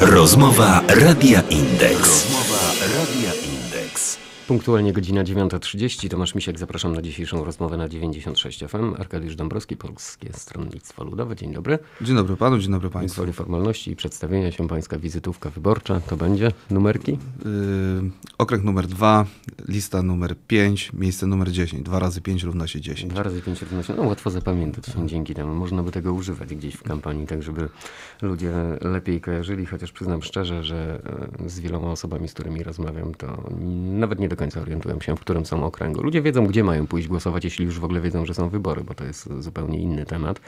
Rozmowa Radia Indeks. Rozmowa Radia Punktualnie godzina 9.30. Tomasz Misiek, zapraszam na dzisiejszą rozmowę na 96 FM. Arkadiusz Dąbrowski, Polskie Stronnictwo Ludowe. Dzień dobry. Dzień dobry panu, dzień dobry państwu. Gwoli formalności i przedstawienia się pańska wizytówka wyborcza. To będzie numerki? Yy, okręg numer 2, lista numer 5, miejsce numer 10. Dwa razy 5 równa się 10. Dwa razy 5 równa się, no łatwo zapamiętać się tak. dzięki temu. Można by tego używać gdzieś w kampanii, tak żeby ludzie lepiej kojarzyli, chociaż przyznam szczerze, że e, z wieloma osobami, z którymi rozmawiam, to nawet nie do do końca orientują się, w którym są okręgu. Ludzie wiedzą, gdzie mają pójść głosować, jeśli już w ogóle wiedzą, że są wybory, bo to jest zupełnie inny temat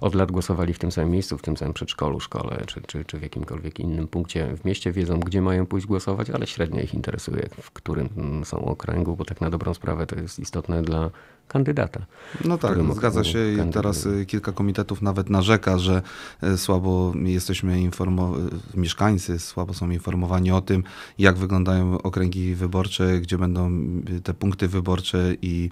od lat głosowali w tym samym miejscu, w tym samym przedszkolu, szkole czy, czy, czy w jakimkolwiek innym punkcie w mieście, wiedzą gdzie mają pójść głosować, ale średnio ich interesuje, w którym są okręgu, bo tak na dobrą sprawę to jest istotne dla kandydata. No tak, zgadza się i teraz y, kilka komitetów nawet narzeka, że y, słabo jesteśmy informowani, y, mieszkańcy słabo są informowani o tym, jak wyglądają okręgi wyborcze, gdzie będą te punkty wyborcze i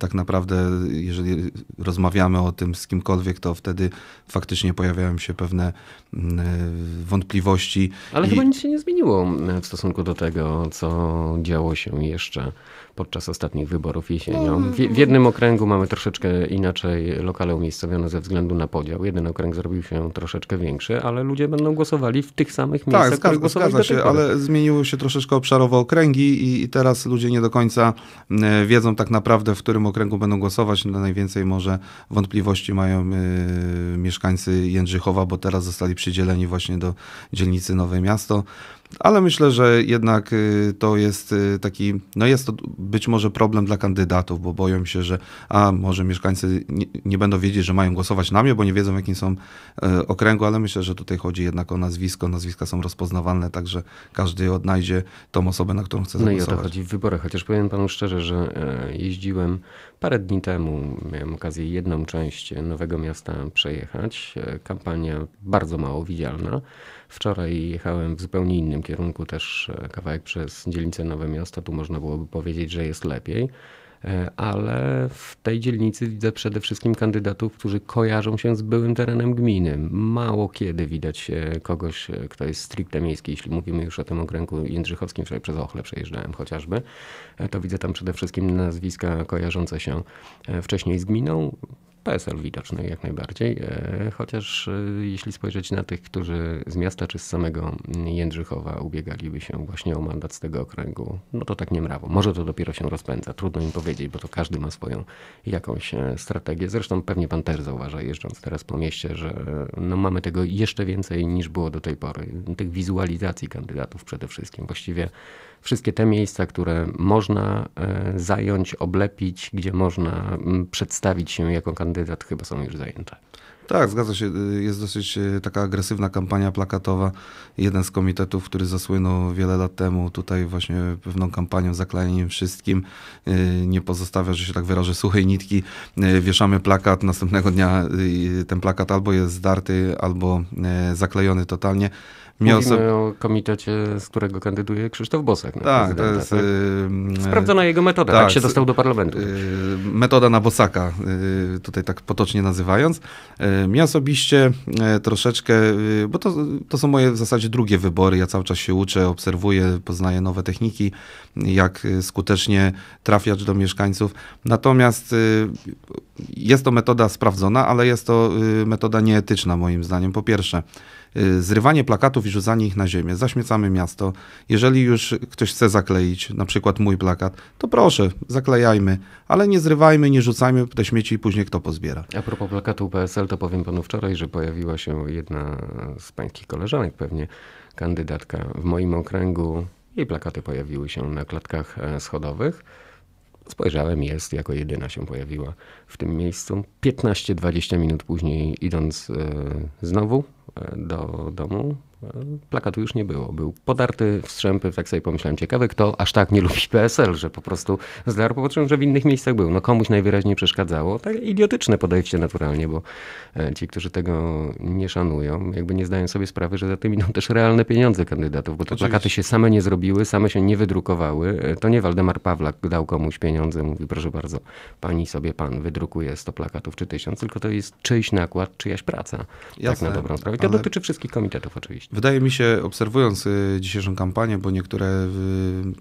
tak naprawdę, jeżeli rozmawiamy o tym z kimkolwiek, to wtedy faktycznie pojawiają się pewne mm, e, wątpliwości. Ale i... chyba nic się nie zmieniło e, w stosunku do tego, co działo się jeszcze podczas ostatnich wyborów jesienią. Mm. W, w, jednym okręgu mamy troszeczkę inaczej lokale umiejscowione ze względu na podział. Jeden okręg zrobił się troszeczkę większy, ale ludzie będą głosowali w tych samych tak, miejscach, tak, zgadza, zgadza się, ale zmieniły się troszeczkę obszarowo okręgi i, i teraz ludzie nie do końca e, wiedzą tak naprawdę, w którym okręgu będą głosować. No, najwięcej może wątpliwości mają y, mieszkańcy Jędrzychowa, bo teraz zostali przydzieleni właśnie do dzielnicy Nowe Miasto ale myślę, że jednak y, to jest y, taki, no jest to być może problem dla kandydatów, bo boją się, że a może mieszkańcy nie, nie, będą wiedzieć, że mają głosować na mnie, bo nie wiedzą, jakim są e, okręgu, ale myślę, że tutaj chodzi jednak o nazwisko. Nazwiska są rozpoznawalne, także każdy odnajdzie tą osobę, na którą chce zagłosować. No i o to chodzi w wyborach, chociaż powiem panu szczerze, że e, jeździłem Parę dni temu miałem okazję jedną część Nowego Miasta przejechać. Kampania bardzo mało widzialna. Wczoraj jechałem w zupełnie innym kierunku, też kawałek przez dzielnicę Nowe Miasto. Tu można byłoby powiedzieć, że jest lepiej. E, ale w tej dzielnicy widzę przede wszystkim kandydatów, którzy kojarzą się z byłym terenem gminy. Mało kiedy widać e, kogoś, e, kto jest stricte miejski, jeśli mówimy już o tym okręgu jędrzychowskim, wczoraj przez Ochle przejeżdżałem chociażby, to widzę tam przede wszystkim nazwiska kojarzące się wcześniej z gminą, PSL widoczny jak najbardziej, e, chociaż e, jeśli spojrzeć na tych, którzy z miasta czy z samego Jędrzychowa ubiegaliby się właśnie o mandat z tego okręgu, no to tak nie mrawo. Może to dopiero się rozpędza, trudno im powiedzieć, bo to każdy ma swoją jakąś e, strategię. Zresztą pewnie pan też zauważa, jeżdżąc teraz po mieście, że no mamy tego jeszcze więcej niż było do tej pory. Tych wizualizacji kandydatów przede wszystkim. Właściwie wszystkie te miejsca, które można e, zająć, oblepić, gdzie można przedstawić się jako kandydat, chyba są już zajęte. Tak, zgadza się. Jest dosyć e, taka agresywna kampania plakatowa. Jeden z komitetów, który zasłynął wiele lat temu, tutaj właśnie pewną kampanią, zaklejeniem wszystkim, e, nie pozostawia, że się tak wyrażę, suchej nitki. Wieszamy plakat, następnego dnia ten plakat albo jest zdarty, albo zaklejony totalnie. Mówimy o komitecie, z którego kandyduje Krzysztof Bosak. tak, to jest, tak? Sprawdzona jego metoda, tak, tak się dostał do parlamentu. Metoda na Bosaka, y, tutaj tak potocznie nazywając. Mnie osobiście e, troszeczkę, y, bo to, to są moje w zasadzie drugie wybory, ja cały czas się uczę, obserwuję, poznaję nowe techniki, jak y, skutecznie trafiać do mieszkańców. Natomiast jest to metoda sprawdzona, ale jest to y, metoda nieetyczna moim zdaniem. Po pierwsze, y, zrywanie plakatów i rzucanie ich na ziemię. Zaśmiecamy miasto. Jeżeli już ktoś chce zakleić, na przykład mój plakat, to proszę, zaklejajmy, ale nie zrywajmy, nie rzucajmy te śmieci i później kto pozbiera. A propos plakatu PSL, to powiem panu wczoraj, że pojawiła się jedna z pańskich koleżanek, pewnie kandydatka w moim okręgu. Jej plakaty pojawiły się na klatkach e, schodowych. Spojrzałem, jest, jako jedyna się pojawiła w tym miejscu. 15-20 minut później, idąc e, znowu, do domu, plakatu już nie było. Był podarty w strzępy, tak sobie pomyślałem, ciekawe kto aż tak nie lubi PSL, że po prostu zdarł, popatrzyłem, że w innych miejscach był. No komuś najwyraźniej przeszkadzało. Tak idiotyczne podejście naturalnie, bo e, ci, którzy tego nie szanują, jakby nie zdają sobie sprawy, że za tym idą też realne pieniądze kandydatów, bo te Oczywiście. plakaty się same nie zrobiły, same się nie wydrukowały. E, to nie Waldemar Pawlak dał komuś pieniądze, mówi proszę bardzo, pani sobie pan wydrukuje 100 plakatów czy 1000, tylko to jest czyjś nakład, czyjaś praca. Jasne. Tak na dobrą sprawę to ale... dotyczy wszystkich komitetów oczywiście. Wydaje mi się, obserwując y, dzisiejszą kampanię, bo niektóre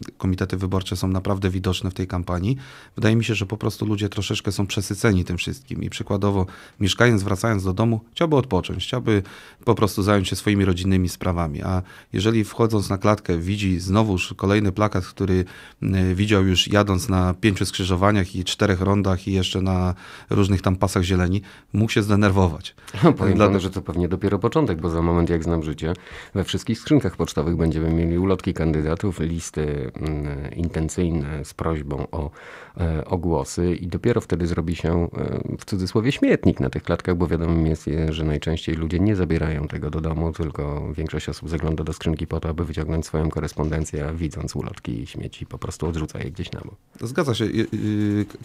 y, komitety wyborcze są naprawdę widoczne w tej kampanii, wydaje mi się, że po prostu ludzie troszeczkę są przesyceni tym wszystkim. I przykładowo mieszkając, wracając do domu, chciałby odpocząć, chciałby po prostu zająć się swoimi rodzinnymi sprawami. A jeżeli wchodząc na klatkę widzi znowuż kolejny plakat, który y, widział już jadąc na pięciu skrzyżowaniach i czterech rondach i jeszcze na różnych tam pasach zieleni, mógł się zdenerwować. No, powiem Dla... panu, że to pewnie dopiero początek, bo za moment, jak znam życie, we wszystkich skrzynkach pocztowych będziemy mieli ulotki kandydatów, listy mm, intencyjne z prośbą o, e, o głosy i dopiero wtedy zrobi się e, w cudzysłowie śmietnik na tych klatkach, bo wiadomo jest, e, że najczęściej ludzie nie zabierają tego do domu, tylko większość osób zagląda do skrzynki po to, aby wyciągnąć swoją korespondencję, a widząc ulotki i śmieci po prostu odrzuca je gdzieś na bok. Zgadza się.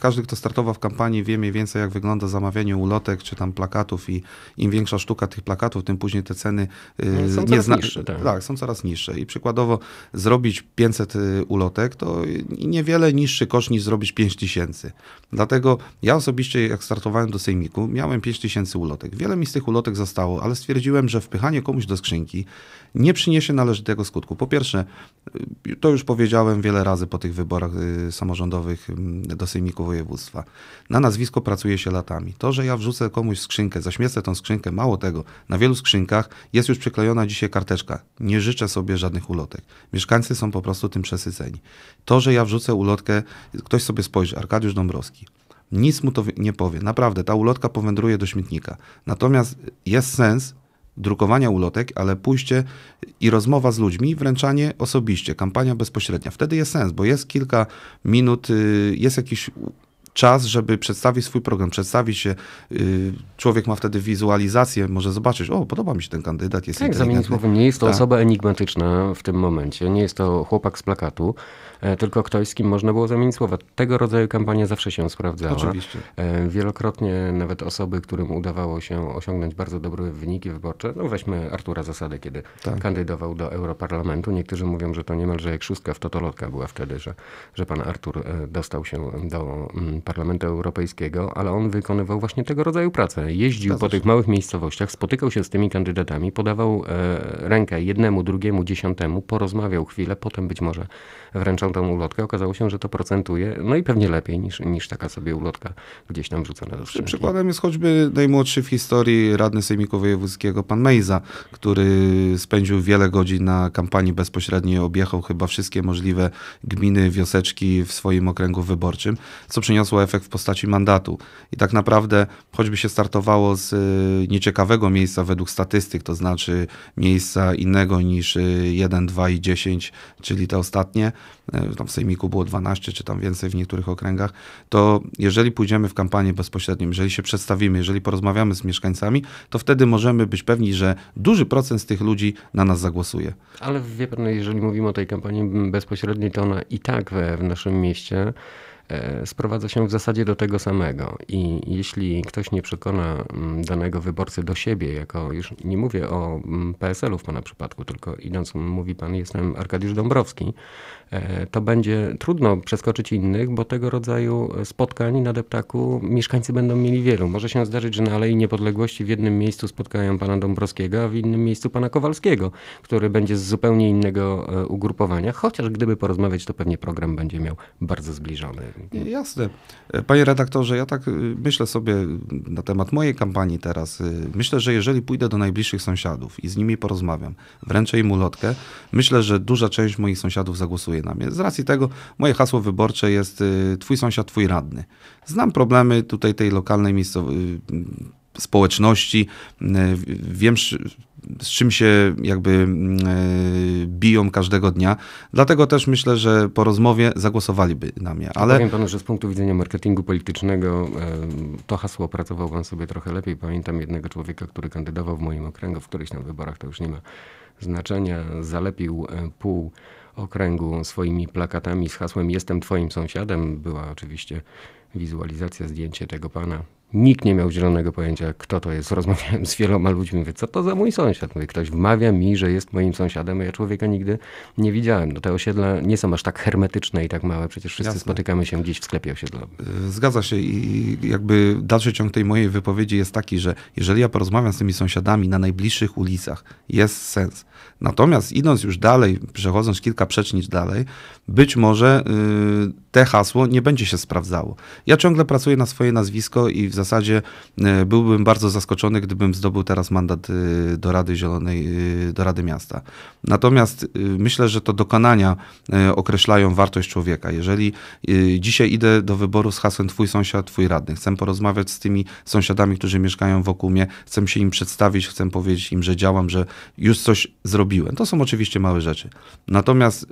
Każdy, kto startował w kampanii wie mniej więcej jak wygląda zamawianie ulotek czy tam plakatów i im większa sztuka tych plakatów, tym później te ceny y, no, są coraz niższe. Tak. tak. są coraz niższe. I przykładowo zrobić 500 y, ulotek to niewiele niższy koszt niż zrobić 5000. Dlatego ja osobiście, jak startowałem do Sejmiku, miałem 5000 ulotek. Wiele mi z tych ulotek zostało, ale stwierdziłem, że wpychanie komuś do skrzynki nie przyniesie należytego skutku. Po pierwsze, y, to już powiedziałem wiele razy po tych wyborach samorządowych mm, do Sejmiku Województwa. Na nazwisko pracuje się latami. To, że ja wrzucę komuś skrzynkę, zaśmiecę tą skrzynkę, mało tego, na wielu wielu skrzynkach jest już przyklejona dzisiaj karteczka. Nie życzę sobie żadnych ulotek. Mieszkańcy są po prostu tym przesyceni. To, że ja wrzucę ulotkę, ktoś sobie spojrzy, Arkadiusz Dąbrowski. Nic mu to nie powie. Naprawdę, ta ulotka powędruje do śmietnika. Natomiast jest sens drukowania ulotek, ale pójście i rozmowa z ludźmi, wręczanie osobiście, kampania bezpośrednia. Wtedy jest sens, bo jest kilka minut, y, jest jakiś czas, żeby przedstawić swój program, przedstawić się. Y, człowiek ma wtedy wizualizację, może zobaczyć, o, podoba mi się ten kandydat, jest Tak, zamienić słowem, nie jest to tak. osoba enigmatyczna w tym momencie, nie jest to chłopak z plakatu, e, tylko ktoś, z kim można było zamienić słowa. Tego rodzaju kampania zawsze się sprawdzała. Oczywiście. E, wielokrotnie nawet osoby, którym udawało się osiągnąć bardzo dobre wyniki wyborcze, no weźmy Artura Zasadę, kiedy tak. kandydował do Europarlamentu. Niektórzy mówią, że to niemalże jak szóstka w totolotka była wtedy, że, że pan Artur e, dostał się do mm, Parlamentu Europejskiego, ale on wykonywał właśnie tego rodzaju pracę. Jeździł po tych małych miejscowościach, spotykał się z tymi kandydatami, podawał e, rękę jednemu, drugiemu, dziesiątemu, porozmawiał chwilę, potem być może wręczał tą ulotkę. Okazało się, że to procentuje, no i pewnie lepiej niż, niż taka sobie ulotka gdzieś tam wrzucona do skrzynki. Przykładem jest choćby najmłodszy w historii radny sejmiku wojewódzkiego, pan Mejza, który spędził wiele godzin na kampanii bezpośredniej, objechał chyba wszystkie możliwe gminy, wioseczki w swoim okręgu wyborczym, co przyniosło przyniosło efekt w postaci mandatu. I tak naprawdę, choćby się startowało z y, nieciekawego miejsca według statystyk, to znaczy miejsca innego niż 1, y, 2 i 10, czyli te ostatnie, y, tam w Sejmiku było 12 czy tam więcej w niektórych okręgach, to jeżeli pójdziemy w kampanię bezpośrednią, jeżeli się przedstawimy, jeżeli porozmawiamy z mieszkańcami, to wtedy możemy być pewni, że duży procent z tych ludzi na nas zagłosuje. Ale wie pan, jeżeli mówimy o tej kampanii bezpośredniej, to ona i tak w naszym mieście E, sprowadza się w zasadzie do tego samego. I jeśli ktoś nie przekona mm, danego wyborcy do siebie, jako już nie mówię o mm, PSL-u w pana przypadku, tylko idąc, mówi pan, jestem Arkadiusz Dąbrowski, e, to będzie trudno przeskoczyć innych, bo tego rodzaju e, spotkań na deptaku mieszkańcy będą mieli wielu. Może się zdarzyć, że na Alei Niepodległości w jednym miejscu spotkają pana Dąbrowskiego, a w innym miejscu pana Kowalskiego, który będzie z zupełnie innego ugrupowania, chociaż gdyby porozmawiać, to pewnie program będzie miał bardzo zbliżony. Jasne. Panie redaktorze, ja tak y, myślę sobie na temat mojej kampanii teraz. Y, myślę, że jeżeli pójdę do najbliższych sąsiadów i z nimi porozmawiam, wręczę im ulotkę, myślę, że duża część moich sąsiadów zagłosuje na mnie. Z racji tego moje hasło wyborcze jest y, Twój sąsiad, Twój radny. Znam problemy tutaj tej lokalnej miejscowości społeczności. Wiem, z czym się jakby mm, e, biją każdego dnia. Dlatego też myślę, że po rozmowie zagłosowaliby na mnie. Ale... Powiem panu, że z punktu widzenia marketingu politycznego to hasło opracował pan sobie trochę lepiej. Pamiętam jednego człowieka, który kandydował w moim okręgu, w którychś tam wyborach, to już nie ma znaczenia, zalepił e, pół okręgu swoimi plakatami z hasłem Jestem Twoim sąsiadem. Była oczywiście wizualizacja, zdjęcie tego pana Nikt nie miał zielonego pojęcia, kto to jest. Rozmawiałem z wieloma ludźmi, mówię, co to za mój sąsiad? Mówię, ktoś wmawia mi, że jest moim sąsiadem, a ja człowieka nigdy nie widziałem. No te osiedla nie są aż tak hermetyczne i tak małe, przecież wszyscy Jasne. spotykamy się gdzieś w sklepie osiedlowym. Y, zgadza się i jakby dalszy ciąg tej mojej wypowiedzi jest taki, że jeżeli ja porozmawiam z tymi sąsiadami na najbliższych ulicach, jest sens. Natomiast idąc już dalej, przechodząc kilka przecznic dalej, być może yy, te hasło nie będzie się sprawdzało. Ja ciągle pracuję na swoje nazwisko i w zasadzie e, byłbym bardzo zaskoczony, gdybym zdobył teraz mandat e, do Rady Zielonej, e, do Rady Miasta. Natomiast myślę, że to dokonania określają wartość człowieka. Jeżeli dzisiaj idę do wyboru z hasłem Twój sąsiad, Twój radny, chcę porozmawiać z tymi sąsiadami, którzy mieszkają wokół mnie, chcę się im przedstawić, chcę powiedzieć im, że działam, że już coś zrobiłem. To są oczywiście małe rzeczy. Natomiast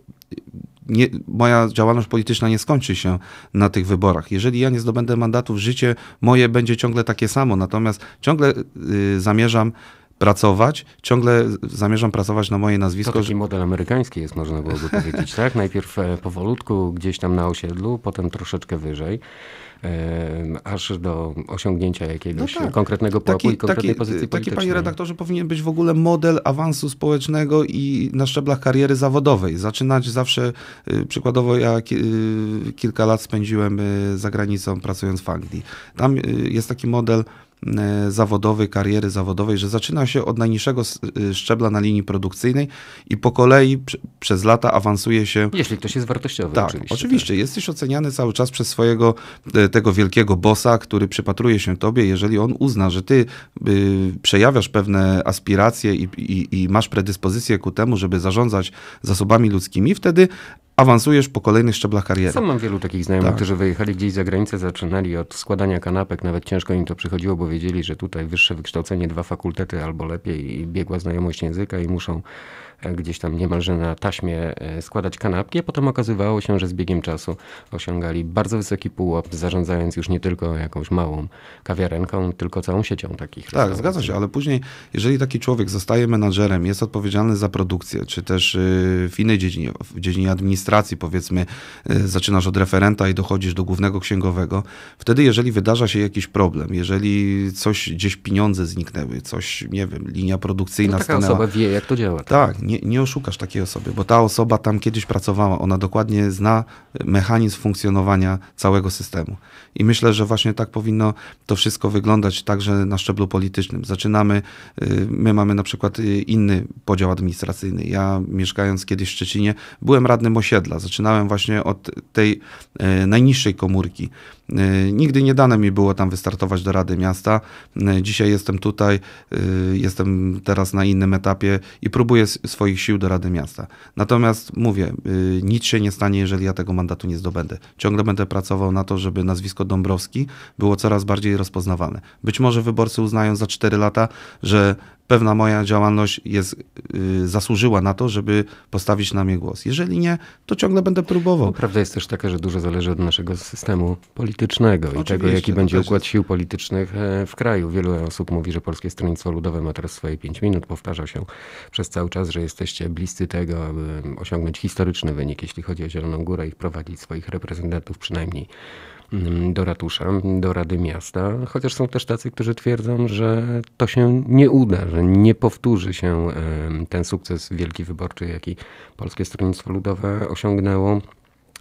nie, moja działalność polityczna nie skończy się na tych wyborach. Jeżeli ja nie zdobędę mandatów, życie moje będzie ciągle takie samo, natomiast ciągle y, zamierzam pracować. Ciągle zamierzam pracować na moje nazwisko. To taki że... model amerykański jest, można byłoby powiedzieć, tak? Najpierw e, powolutku gdzieś tam na osiedlu, potem troszeczkę wyżej e, aż do osiągnięcia jakiegoś no tak. konkretnego pułapu taki, i konkretnej taki, e, pozycji taki, panie redaktorze, powinien być w ogóle model awansu społecznego i na szczeblach kariery zawodowej. Zaczynać zawsze, przykładowo ja kilka lat spędziłem za granicą pracując w Anglii. Tam jest taki model E, zawodowej, kariery zawodowej, że zaczyna się od najniższego e, szczebla na linii produkcyjnej i po kolei przez lata awansuje się. Jeśli ktoś jest wartościowy, tak, oczywiście. Oczywiście, tak. jesteś oceniany cały czas przez swojego e, tego wielkiego bossa, który przypatruje się tobie, jeżeli on uzna, że ty y, przejawiasz pewne aspiracje i, i, i masz predyspozycję ku temu, żeby zarządzać zasobami ludzkimi, wtedy awansujesz po kolejnych szczeblach kariery. Sam mam wielu takich znajomych, tak. którzy wyjechali gdzieś za granicę, zaczynali od składania kanapek, nawet ciężko im to przychodziło, bo wiedzieli, że tutaj wyższe wykształcenie, dwa fakultety albo lepiej i biegła znajomość języka i muszą gdzieś tam niemalże na taśmie e, składać kanapki, a potem okazywało się, że z biegiem czasu osiągali bardzo wysoki pułap, zarządzając już nie tylko jakąś małą kawiarenką, tylko całą siecią takich. Tak, zgadza się, ale później, jeżeli taki człowiek zostaje menadżerem, jest odpowiedzialny za produkcję, czy też y, w innej dziedzinie, w dziedzinie administracji powiedzmy, y, zaczynasz od referenta i dochodzisz do głównego księgowego, wtedy jeżeli wydarza się jakiś problem, jeżeli coś gdzieś pieniądze zniknęły, coś, nie wiem, linia produkcyjna no, taka stanęła. osoba wie, jak to działa. Tak, tak nie, nie oszukasz takiej osoby, bo ta osoba tam kiedyś pracowała, ona dokładnie zna mechanizm funkcjonowania całego systemu. I myślę, że właśnie tak powinno to wszystko wyglądać także na szczeblu politycznym. Zaczynamy, y, my mamy na przykład y, inny podział administracyjny. Ja mieszkając kiedyś w Szczecinie, byłem radnym osiedla. Zaczynałem właśnie od tej y, najniższej komórki. Nigdy nie dane mi było tam wystartować do Rady Miasta. Dzisiaj jestem tutaj, jestem teraz na innym etapie i próbuję swoich sił do Rady Miasta. Natomiast mówię, nic się nie stanie, jeżeli ja tego mandatu nie zdobędę. Ciągle będę pracował na to, żeby nazwisko Dąbrowski było coraz bardziej rozpoznawane. Być może wyborcy uznają za 4 lata, że pewna moja działalność jest, yy, zasłużyła na to, żeby postawić na mnie głos. Jeżeli nie, to ciągle będę próbował. No, prawda jest też taka, że dużo zależy od naszego systemu politycznego Oczywiście, i tego, jaki no będzie układ sił politycznych e, w kraju. Wielu osób mówi, że Polskie Stronnictwo Ludowe ma teraz swoje 5 minut. Powtarza się przez cały czas, że jesteście bliscy tego, aby osiągnąć historyczny wynik, jeśli chodzi o Zieloną Górę i wprowadzić swoich reprezentantów przynajmniej Mm, do ratusza, do Rady Miasta, chociaż są też tacy, którzy twierdzą, że to się nie uda, że nie powtórzy się ten sukces wielki wyborczy, jaki Polskie Stronnictwo Ludowe osiągnęło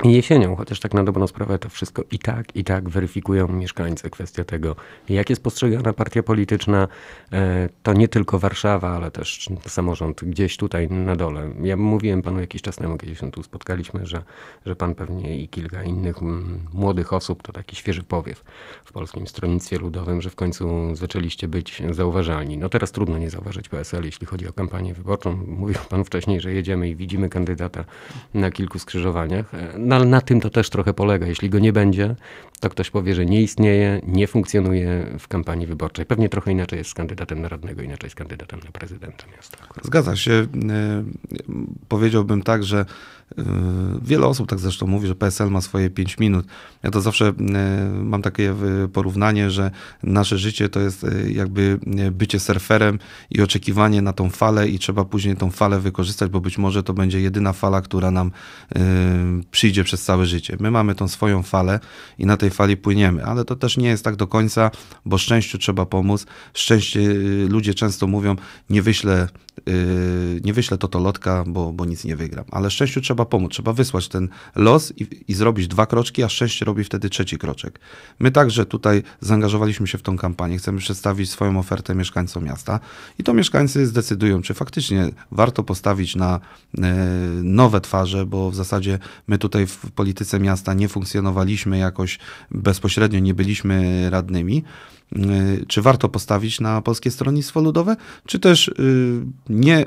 jesienią, chociaż tak na dobrą sprawę to wszystko i tak, i tak weryfikują mieszkańcy Kwestia tego, jak jest postrzegana partia polityczna. E, to nie tylko Warszawa, ale też samorząd gdzieś tutaj na dole. Ja mówiłem panu jakiś czas temu, kiedy się tu spotkaliśmy, że, że pan pewnie i kilka innych mm, młodych osób to taki świeży powiew w polskim stronnictwie ludowym, że w końcu zaczęliście być zauważalni. No teraz trudno nie zauważyć PSL, jeśli chodzi o kampanię wyborczą. Mówił pan wcześniej, że jedziemy i widzimy kandydata na kilku skrzyżowaniach e, no ale na tym to też trochę polega. Jeśli go nie będzie, to ktoś powie, że nie istnieje, nie funkcjonuje w kampanii wyborczej. Pewnie trochę inaczej jest z kandydatem na radnego, inaczej z kandydatem na prezydenta miasta. Zgadza się. E, powiedziałbym tak, że Yy, wiele osób tak zresztą mówi, że PSL ma swoje 5 minut. Ja to zawsze yy, mam takie yy, porównanie, że nasze życie to jest jakby bycie surferem i oczekiwanie na tą falę, i trzeba później tą falę wykorzystać, bo być może to będzie jedyna fala, która nam przyjdzie przez całe życie. My mamy tą swoją falę i na tej fali płyniemy, ale to też nie jest tak do końca, bo szczęściu trzeba pomóc. Szczęście ludzie często mówią: nie wyślę, nie wyślę to, to lotka, bo, bo nic nie wygram, ale szczęściu trzeba trzeba pomóc, trzeba wysłać ten los i, i zrobić dwa kroczki, a sześć robi wtedy trzeci kroczek. My także tutaj zaangażowaliśmy się w tą kampanię, chcemy przedstawić swoją ofertę mieszkańcom miasta i to mieszkańcy zdecydują, czy faktycznie warto postawić na e, nowe twarze, bo w zasadzie my tutaj w polityce miasta nie funkcjonowaliśmy jakoś bezpośrednio, nie byliśmy radnymi. Y, czy warto postawić na Polskie Stronnictwo Ludowe, czy też y, nie y,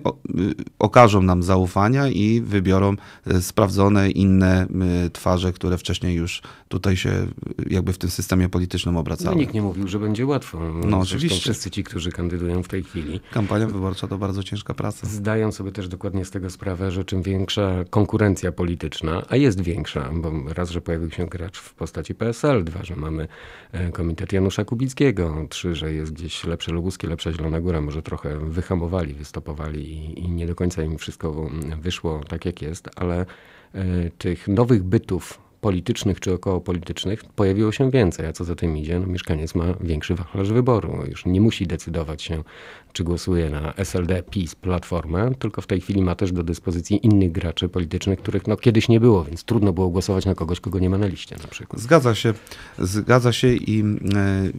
okażą nam zaufania i wybiorą sprawdzone inne twarze, które wcześniej już tutaj się jakby w tym systemie politycznym obracały. No, nikt nie mówił, że będzie łatwo. No, no oczywiście. Wszyscy ci, którzy kandydują w tej chwili. Kampania wyborcza to bardzo ciężka praca. Zdają sobie też dokładnie z tego sprawę, że czym większa konkurencja polityczna, a jest większa, bo raz, że pojawił się gracz w postaci PSL, dwa, że mamy e, komitet Janusza Kubickiego, Lubuskiego, czy że jest gdzieś lepsze Lubuskie, lepsza Zielona Góra, może trochę wyhamowali, wystopowali i, i nie do końca im wszystko mm, wyszło tak jak jest, ale e, tych nowych bytów politycznych czy politycznych pojawiło się więcej, a co za tym idzie, no, mieszkaniec ma większy wachlarz wyboru. Już nie musi decydować się czy głosuje na SLD, PiS, Platformę, tylko w tej chwili ma też do dyspozycji innych graczy politycznych, których no, kiedyś nie było, więc trudno było głosować na kogoś, kogo nie ma na liście na przykład. Zgadza się, zgadza się i e,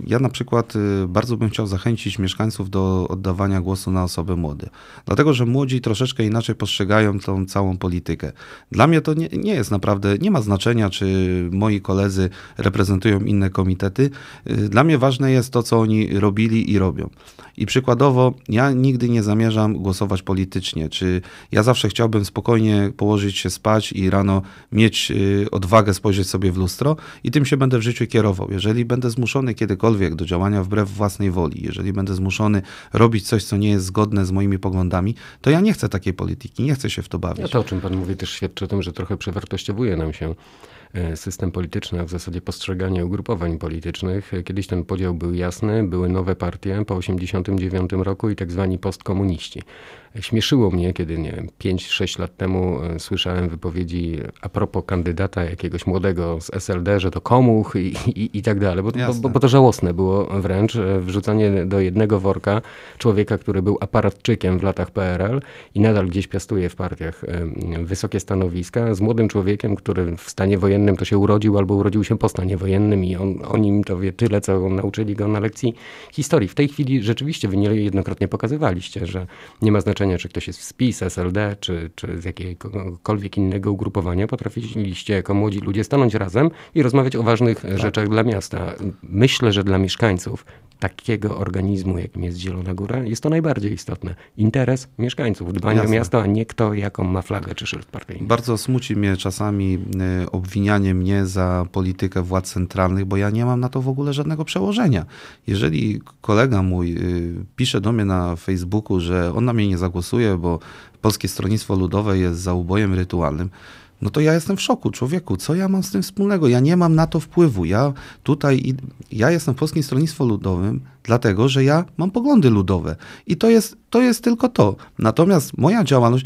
ja na przykład e, bardzo bym chciał zachęcić mieszkańców do oddawania głosu na osoby młode, dlatego że młodzi troszeczkę inaczej postrzegają tą całą politykę. Dla mnie to nie, nie jest naprawdę, nie ma znaczenia, czy moi koledzy reprezentują inne komitety. E, dla mnie ważne jest to, co oni robili i robią. I przykładowo ja nigdy nie zamierzam głosować politycznie. Czy ja zawsze chciałbym spokojnie położyć się spać i rano mieć y, odwagę spojrzeć sobie w lustro i tym się będę w życiu kierował. Jeżeli będę zmuszony kiedykolwiek do działania wbrew własnej woli, jeżeli będę zmuszony robić coś, co nie jest zgodne z moimi poglądami, to ja nie chcę takiej polityki, nie chcę się w to bawić. A no to, o czym pan mówi, też świadczy o tym, że trochę przewartościowuje nam się E, system polityczny, a w zasadzie postrzeganie ugrupowań politycznych. E, kiedyś ten podział był jasny, były nowe partie po 1989 roku i tak zwani postkomuniści. E, śmieszyło mnie, kiedy nie wiem, 5-6 lat temu słyszałem wypowiedzi a propos kandydata jakiegoś młodego z SLD, że to komuch i, i, i tak dalej, bo, bo, bo, to żałosne było wręcz wrzucanie do jednego worka człowieka, który był aparatczykiem w latach PRL i nadal gdzieś piastuje w partiach wysokie stanowiska z młodym człowiekiem, który w stanie wojennym wojennym, to się urodził albo urodził się po stanie wojennym i on, o nim to wie tyle, co nauczyli go na lekcji historii. W tej chwili rzeczywiście wy niejednokrotnie pokazywaliście, że nie ma znaczenia, czy ktoś jest z PiS, SLD, czy, czy z jakiegokolwiek innego ugrupowania. Potrafiliście jako młodzi ludzie stanąć razem i rozmawiać o ważnych tak. rzeczach dla miasta. Myślę, że dla mieszkańców takiego organizmu, jakim jest Zielona Góra, jest to najbardziej istotne. Interes mieszkańców, dbanie Jasne. o miasto, a nie kto jaką ma flagę czy szyld partyjny. Bardzo smuci mnie czasami y, obwinianie obwinianie mnie za politykę władz centralnych, bo ja nie mam na to w ogóle żadnego przełożenia. Jeżeli kolega mój y, pisze do mnie na Facebooku, że on na mnie nie zagłosuje, bo Polskie Stronnictwo Ludowe jest za ubojem rytualnym, no to ja jestem w szoku, człowieku, co ja mam z tym wspólnego? Ja nie mam na to wpływu. Ja tutaj, ja jestem w Polskim Stronnictwo Ludowym, dlatego że ja mam poglądy ludowe. I to jest, to jest tylko to. Natomiast moja działalność,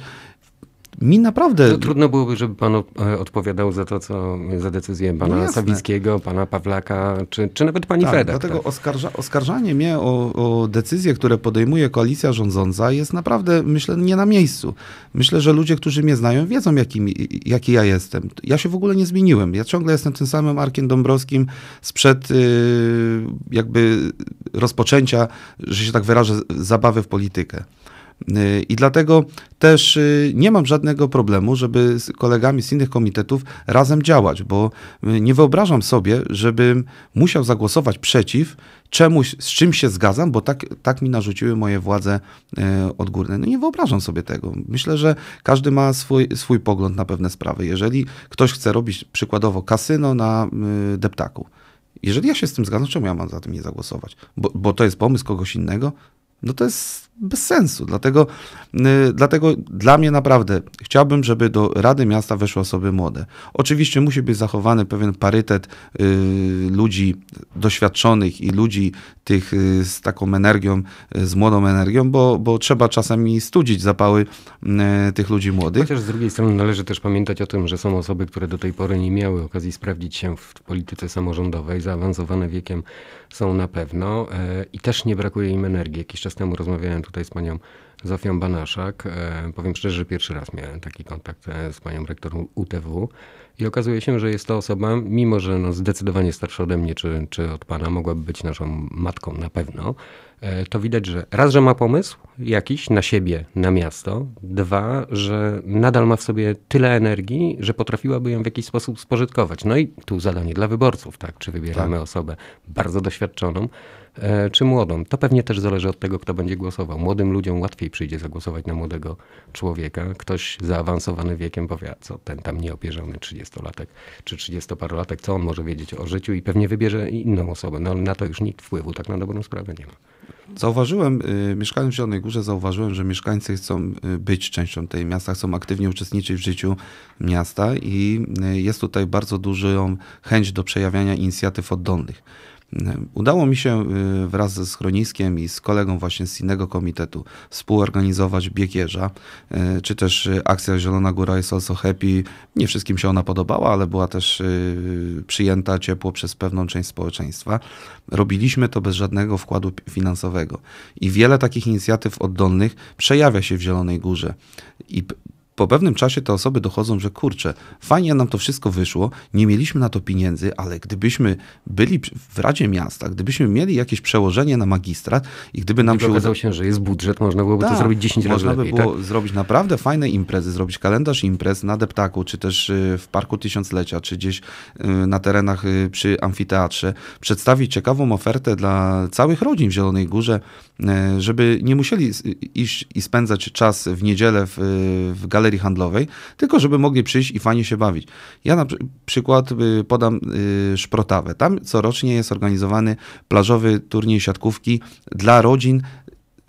mi naprawdę... No, trudno byłoby, żeby pan e, odpowiadał za to, co, za decyzję pana no Sawickiego, pana Pawlaka, czy, czy nawet pani tak, Fedak. Dlatego tak. oskarża, oskarżanie mnie o, o decyzje, które podejmuje koalicja rządząca jest naprawdę, myślę, nie na miejscu. Myślę, że ludzie, którzy mnie znają, wiedzą, jaki, jaki ja jestem. Ja się w ogóle nie zmieniłem. Ja ciągle jestem tym samym Arkiem Dąbrowskim sprzed y, jakby rozpoczęcia, że się tak wyrażę, zabawy w politykę. Y, I dlatego też y, nie mam żadnego problemu, żeby z kolegami z innych komitetów razem działać, bo y, nie wyobrażam sobie, żebym musiał zagłosować przeciw czemuś, z czym się zgadzam, bo tak, tak mi narzuciły moje władze odgórne. No nie wyobrażam sobie tego. Myślę, że każdy ma swój, swój pogląd na pewne sprawy. Jeżeli ktoś chce robić przykładowo kasyno na deptaku, jeżeli ja się z tym zgadzam, czemu ja mam za tym nie zagłosować? Bo, bo to jest pomysł kogoś innego? No to jest bez sensu. Dlatego, y, dlatego dla mnie naprawdę chciałbym, żeby do Rady Miasta weszły osoby młode. Oczywiście musi być zachowany pewien parytet y, ludzi doświadczonych i ludzi tych y, z taką energią, z młodą energią, bo, bo trzeba czasami studzić zapały tych ludzi młodych. Chociaż z drugiej strony należy też pamiętać o tym, że są osoby, które do tej pory nie miały okazji sprawdzić się w polityce samorządowej, zaawansowane wiekiem są na pewno i też nie brakuje im energii. Jakiś czas temu rozmawiałem tutaj z panią Zofią Banaszak. E, powiem szczerze, że pierwszy raz miałem taki kontakt e, z panią rektorą UTW i okazuje się, że jest to osoba, mimo że no zdecydowanie starsza ode mnie czy, czy od pana, mogłaby być naszą matką na pewno, e, to widać, że raz, że ma pomysł jakiś na siebie, na miasto, dwa, że nadal ma w sobie tyle energii, że potrafiłaby ją w jakiś sposób spożytkować. No i tu zadanie dla wyborców, tak, czy wybieramy tak. osobę bardzo doświadczoną, E, czy młodą. To pewnie też zależy od tego, kto będzie głosował. Młodym ludziom łatwiej przyjdzie zagłosować na młodego człowieka. Ktoś zaawansowany wiekiem powie, a co ten tam nieopierzony 30-latek czy 30-parolatek, co on może wiedzieć o życiu i pewnie wybierze inną osobę. No na to już nikt wpływu tak na dobrą sprawę nie ma. Zauważyłem, y, mieszkając w Zielonej Górze, zauważyłem, że mieszkańcy chcą y, być częścią tej miasta, chcą aktywnie uczestniczyć w życiu miasta i y, jest tutaj bardzo dużą chęć do przejawiania inicjatyw oddolnych. Udało mi się y, wraz ze schroniskiem i z kolegą właśnie z innego komitetu współorganizować Biegierza, y, czy też y, akcja Zielona Góra jest also happy. Nie wszystkim się ona podobała, ale była też przyjęta ciepło przez pewną część społeczeństwa. Robiliśmy to bez żadnego wkładu finansowego i wiele takich inicjatyw oddolnych przejawia się w Zielonej Górze i po pewnym czasie te osoby dochodzą, że kurczę, fajnie nam to wszystko wyszło, nie mieliśmy na to pieniędzy, ale gdybyśmy byli w Radzie Miasta, gdybyśmy mieli jakieś przełożenie na magistrat i gdyby nam I się... okazało się, że jest budżet, można byłoby tak, to zrobić 10 razy Można by było tak? zrobić naprawdę fajne imprezy, zrobić kalendarz imprez na Deptaku, czy też y, w Parku Tysiąclecia, czy gdzieś y, na terenach y, przy amfiteatrze, przedstawić ciekawą ofertę dla całych rodzin w Zielonej Górze, żeby nie musieli iść i spędzać czas w niedzielę w, w galerii galerii handlowej, tylko żeby mogli przyjść i fajnie się bawić. Ja na przykład y, podam y, Szprotawę. Tam corocznie jest organizowany plażowy turniej siatkówki dla rodzin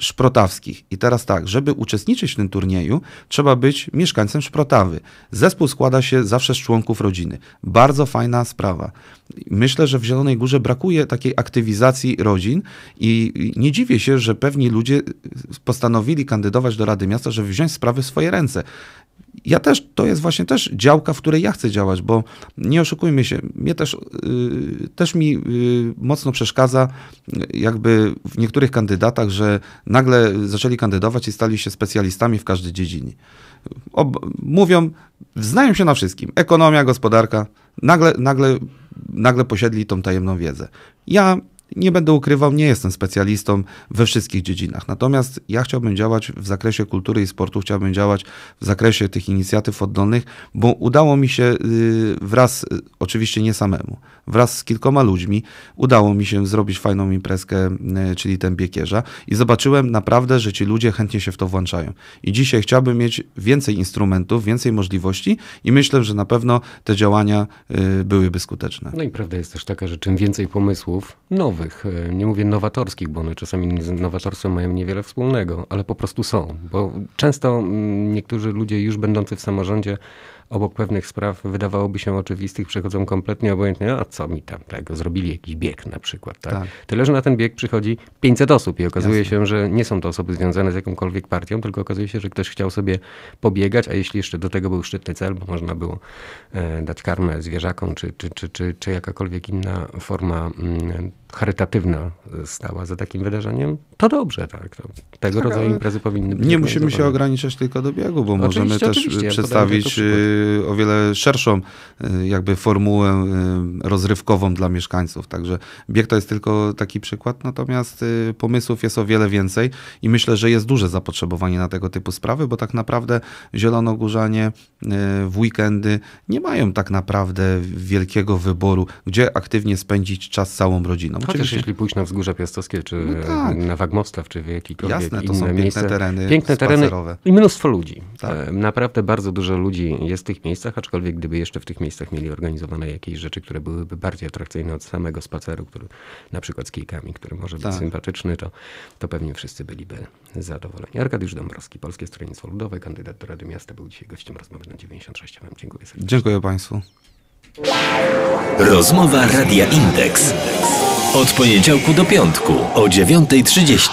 szprotawskich. I teraz tak, żeby uczestniczyć w tym turnieju, trzeba być mieszkańcem szprotawy. Zespół składa się zawsze z członków rodziny. Bardzo fajna sprawa. Myślę, że w Zielonej Górze brakuje takiej aktywizacji rodzin i nie dziwię się, że pewni ludzie postanowili kandydować do Rady Miasta, żeby wziąć sprawy w swoje ręce ja też, to jest właśnie też działka, w której ja chcę działać, bo nie oszukujmy się, mnie też, yy, też mi yy, mocno przeszkadza y, jakby w niektórych kandydatach, że nagle zaczęli kandydować i stali się specjalistami w każdej dziedzinie. Ob mówią, znają się na wszystkim, ekonomia, gospodarka, nagle, nagle, nagle posiedli tą tajemną wiedzę. Ja nie będę ukrywał, nie jestem specjalistą we wszystkich dziedzinach. Natomiast ja chciałbym działać w zakresie kultury i sportu, chciałbym działać w zakresie tych inicjatyw oddolnych, bo udało mi się y, wraz, y, oczywiście nie samemu, wraz z kilkoma ludźmi udało mi się zrobić fajną imprezkę, e, czyli ten piekierza i zobaczyłem naprawdę, że ci ludzie chętnie się w to włączają. I dzisiaj chciałbym mieć więcej instrumentów, więcej możliwości i myślę, że na pewno te działania e, byłyby skuteczne. No i prawda jest też taka, że czym więcej pomysłów nowych, e, nie mówię nowatorskich, bo one czasami z nowatorstwem mają niewiele wspólnego, ale po prostu są, bo często mm, niektórzy ludzie już będący w samorządzie obok pewnych spraw wydawałoby się oczywistych, przechodzą kompletnie obojętnie, no a co mi tam tak? zrobili jakiś bieg na przykład. Tak? tak. Tyle, że na ten bieg przychodzi 500 osób i okazuje Jasne. się, że nie są to osoby związane z jakąkolwiek partią, tylko okazuje się, że ktoś chciał sobie pobiegać, a jeśli jeszcze do tego był szczytny cel, bo można było e, dać karmę zwierzakom, czy, czy, czy, czy, czy jakakolwiek inna forma mm, charytatywna stała za takim wydarzeniem, to dobrze, tak. To no, tego tak, rodzaju imprezy powinny być. Nie musimy się ograniczać tylko do biegu, bo oczywiście, możemy też oczywiście. przedstawić ja y, o wiele szerszą y, jakby formułę y, rozrywkową dla mieszkańców. Także bieg to jest tylko taki przykład, natomiast pomysłów jest o wiele więcej i myślę, że jest duże zapotrzebowanie na tego typu sprawy, bo tak naprawdę zielonogórzanie w weekendy nie mają tak naprawdę wielkiego wyboru, gdzie aktywnie spędzić czas z całą rodziną. No, Chociaż oczywiście. jeśli pójść na Wzgórze Piastowskie, czy no tak. na Wagmostaw, czy w jakikolwiek Jasne, to są piękne tereny Piękne spacerowe. tereny i mnóstwo ludzi. Tak. E, naprawdę bardzo dużo ludzi jest w tych miejscach, aczkolwiek gdyby jeszcze w tych miejscach mieli organizowane jakieś rzeczy, które byłyby bardziej atrakcyjne od samego spaceru, który na przykład z kijkami, który może być tak. sympatyczny, to, to pewnie wszyscy byliby zadowoleni. Arkadiusz Dąbrowski, Polskie Stronnictwo Ludowe, kandydat do Rady Miasta, był dzisiaj gościem rozmowy na 96. Dziękuję serdecznie. Dziękuję Państwu. Rozmowa Radia Indeks. Od poniedziałku do piątku o 9.30.